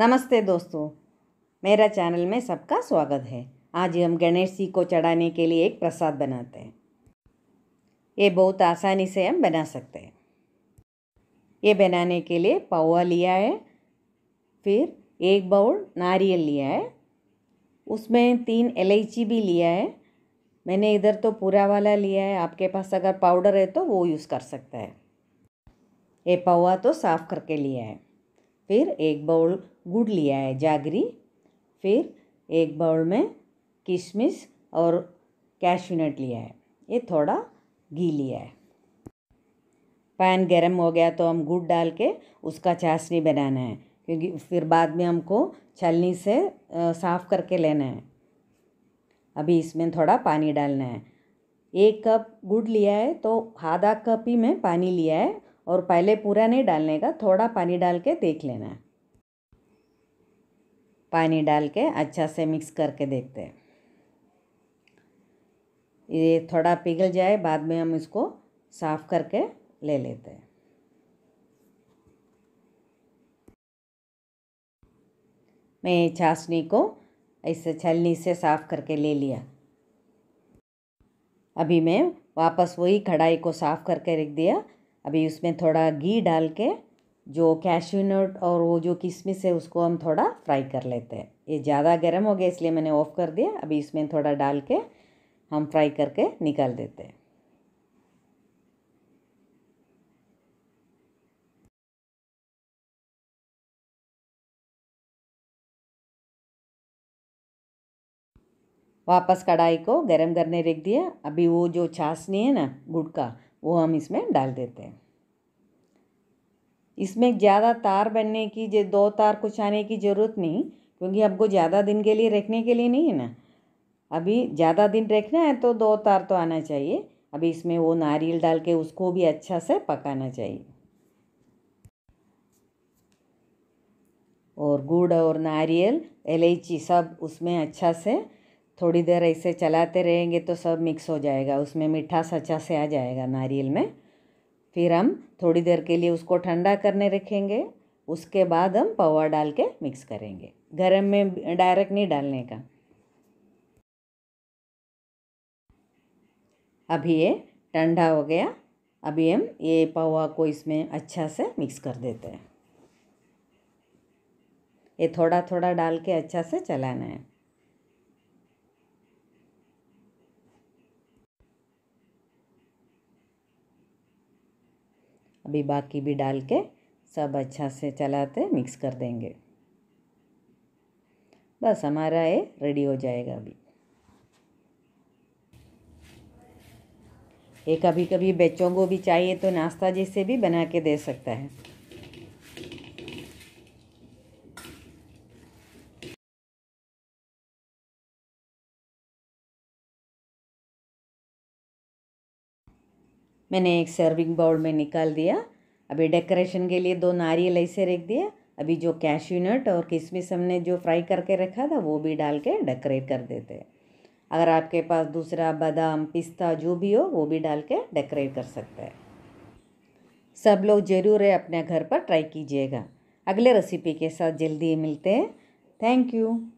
नमस्ते दोस्तों मेरा चैनल में सबका स्वागत है आज हम गणेश जी को चढ़ाने के लिए एक प्रसाद बनाते हैं ये बहुत आसानी से हम बना सकते हैं ये बनाने के लिए पौवा लिया है फिर एक बाउल नारियल लिया है उसमें तीन इलायची भी लिया है मैंने इधर तो पूरा वाला लिया है आपके पास अगर पाउडर है तो वो यूज़ कर सकता है ये पौवा तो साफ़ करके लिया है फिर एक बाउल गुड़ लिया है जागरी फिर एक बाउल में किशमिश और कैशू लिया है ये थोड़ा घी लिया है पैन गरम हो गया तो हम गुड़ डाल के उसका चाशनी बनाना है क्योंकि फिर बाद में हमको छलनी से साफ़ करके लेना है अभी इसमें थोड़ा पानी डालना है एक कप गुड़ लिया है तो आधा कप ही में पानी लिया है और पहले पूरा नहीं डालने का थोड़ा पानी डाल के देख लेना है पानी डाल के अच्छा से मिक्स करके देखते हैं ये थोड़ा पिघल जाए बाद में हम इसको साफ़ करके ले लेते हैं मैं चाशनी को ऐसे छलनी से साफ़ करके ले लिया अभी मैं वापस वही कढ़ाई को साफ़ करके रख दिया अभी उसमें थोड़ा घी डाल के जो कैशू नट और वो जो किशमिश है उसको हम थोड़ा फ्राई कर लेते हैं ये ज़्यादा गर्म हो गया इसलिए मैंने ऑफ़ कर दिया अभी इसमें थोड़ा डाल के हम फ्राई करके निकाल देते हैं वापस कढ़ाई को गरम करने रख दिया अभी वो जो चाशनी है ना गुड़ का वो हम इसमें डाल देते हैं इसमें ज़्यादा तार बनने की जो दो तार कुछ आने की ज़रूरत नहीं क्योंकि हमको ज़्यादा दिन के लिए रखने के लिए नहीं है ना अभी ज़्यादा दिन रखना है तो दो तार तो आना चाहिए अभी इसमें वो नारियल डाल के उसको भी अच्छा से पकाना चाहिए और गुड़ और नारियल इलायची सब उसमें अच्छा से थोड़ी देर ऐसे चलाते रहेंगे तो सब मिक्स हो जाएगा उसमें मिठास अच्छा से आ जाएगा नारियल में फिर हम थोड़ी देर के लिए उसको ठंडा करने रखेंगे उसके बाद हम पवा डाल के मिक्स करेंगे गर्म में डायरेक्ट नहीं डालने का अभी ये ठंडा हो गया अभी हम ये पवा को इसमें अच्छा से मिक्स कर देते हैं ये थोड़ा थोड़ा डाल के अच्छा से चलाना है अभी बाकी भी डाल के सब अच्छा से चलाते मिक्स कर देंगे बस हमारा ये रेडी हो जाएगा अभी ये कभी कभी बच्चों को भी चाहिए तो नाश्ता जैसे भी बना के दे सकता है मैंने एक सर्विंग बाउल में निकाल दिया अभी डेकोरेशन के लिए दो नारियल ऐसे रख दिया अभी जो कैश्यू नट और किशमिश हमने जो फ्राई करके रखा था वो भी डाल के डेकोरेट कर देते अगर आपके पास दूसरा बादाम पिस्ता जो भी हो वो भी डाल के डेकोरेट कर सकते हैं सब लोग ज़रूर है अपने घर पर ट्राई कीजिएगा अगले रेसिपी के साथ जल्दी मिलते हैं थैंक यू